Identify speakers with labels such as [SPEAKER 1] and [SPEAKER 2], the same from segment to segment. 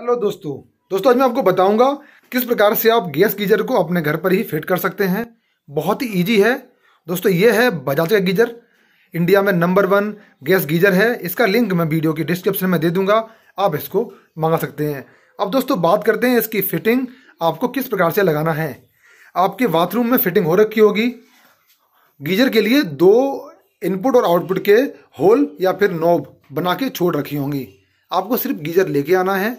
[SPEAKER 1] hello दोस्तों दोस्तों आज मैं आपको बताऊंगा किस प्रकार से आप गैस गीजर को अपने घर पर ही फिट कर सकते हैं बहुत ही इजी है दोस्तों ये है बजाज का गीजर इंडिया में नंबर वन गैस गीजर है इसका लिंक मैं वीडियो की डिस्क्रिप्शन में दे दूंगा आप इसको मंगा सकते हैं अब दोस्तों बात करते हैं इसकी फिटिंग आपको किस प्रकार से लगाना है आपके बाथरूम में फिटिंग हो रखी होगी गीजर के लिए दो इनपुट और आउटपुट के होल या फिर नोब बना के छोड़ रखी होंगी आपको सिर्फ गीजर लेके आना है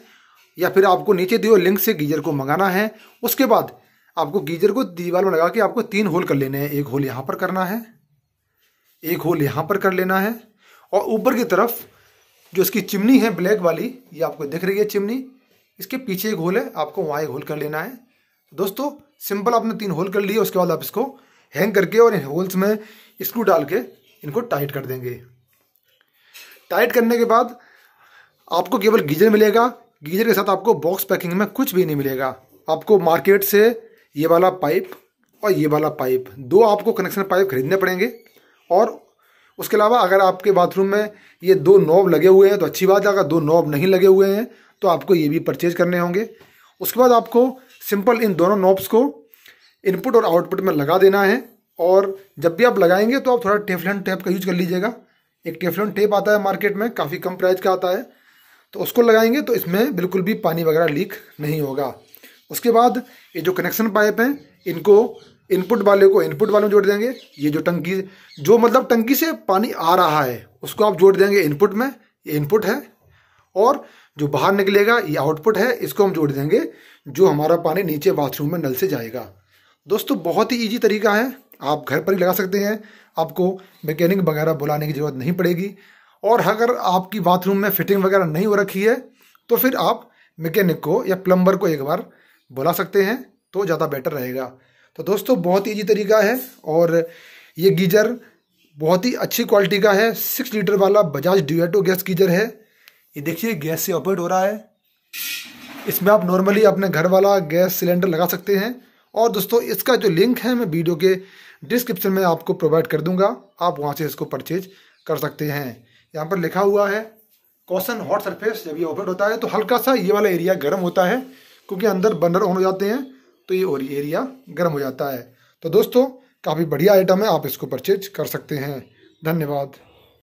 [SPEAKER 1] या फिर आपको नीचे दिए लिंक से गीजर को मंगाना है उसके बाद आपको गीजर को दीवार में लगा के आपको तीन होल कर लेने हैं एक होल यहाँ पर करना है एक होल यहाँ पर कर लेना है और ऊपर की तरफ जो इसकी चिमनी है ब्लैक वाली ये आपको दिख रही है चिमनी इसके पीछे एक होल है आपको वहाँ एक होल कर लेना है तो दोस्तों सिंपल आपने तीन होल कर लिए उसके बाद आप इसको हैंग करके और होल्स में स्क्रू डाल के इनको टाइट कर देंगे टाइट करने के बाद आपको केवल गीजर मिलेगा गीजर के साथ आपको बॉक्स पैकिंग में कुछ भी नहीं मिलेगा आपको मार्केट से ये वाला पाइप और ये वाला पाइप दो आपको कनेक्शन पाइप खरीदने पड़ेंगे और उसके अलावा अगर आपके बाथरूम में ये दो नॉब लगे हुए हैं तो अच्छी बात है अगर दो नॉब नहीं लगे हुए हैं तो आपको ये भी परचेज करने होंगे उसके बाद आपको सिंपल इन दोनों नॉब्स को इनपुट और आउटपुट में लगा देना है और जब भी आप लगाएंगे तो आप थोड़ा टेफलन टेप का यूज कर लीजिएगा एक टेफलन टेप आता है मार्केट में काफ़ी कम प्राइस का आता है तो उसको लगाएंगे तो इसमें बिल्कुल भी पानी वगैरह लीक नहीं होगा उसके बाद ये जो कनेक्शन पाइप हैं इनको इनपुट वाले को इनपुट वाले में जोड़ देंगे ये जो टंकी जो मतलब टंकी से पानी आ रहा है उसको आप जोड़ देंगे इनपुट में ये इनपुट है और जो बाहर निकलेगा ये आउटपुट है इसको हम जोड़ देंगे जो हमारा पानी नीचे बाथरूम में नल से जाएगा दोस्तों बहुत ही ईजी तरीका है आप घर पर ही लगा सकते हैं आपको मैकेनिक वगैरह बुलाने की ज़रूरत नहीं पड़ेगी और अगर आपकी बाथरूम में फिटिंग वगैरह नहीं हो रखी है तो फिर आप मैकेनिक को या प्लम्बर को एक बार बुला सकते हैं तो ज़्यादा बेटर रहेगा तो दोस्तों बहुत ईजी तरीका है और ये गीजर बहुत ही अच्छी क्वालिटी का है सिक्स लीटर वाला बजाज ड्यूएटो गैस गीजर है ये देखिए गैस से ऑपरेट हो रहा है इसमें आप नॉर्मली अपने घर वाला गैस सिलेंडर लगा सकते हैं और दोस्तों इसका जो लिंक है मैं वीडियो के डिस्क्रिप्शन में आपको प्रोवाइड कर दूंगा आप वहाँ से इसको परचेज कर सकते हैं यहाँ पर लिखा हुआ है कौशन हॉट सरफेस जब ये ओपन होता है तो हल्का सा ये वाला एरिया गर्म होता है क्योंकि अंदर बर्नर ऑन हो जाते हैं तो ये और एरिया गर्म हो जाता है तो दोस्तों काफ़ी बढ़िया आइटम है आप इसको परचेज कर सकते हैं धन्यवाद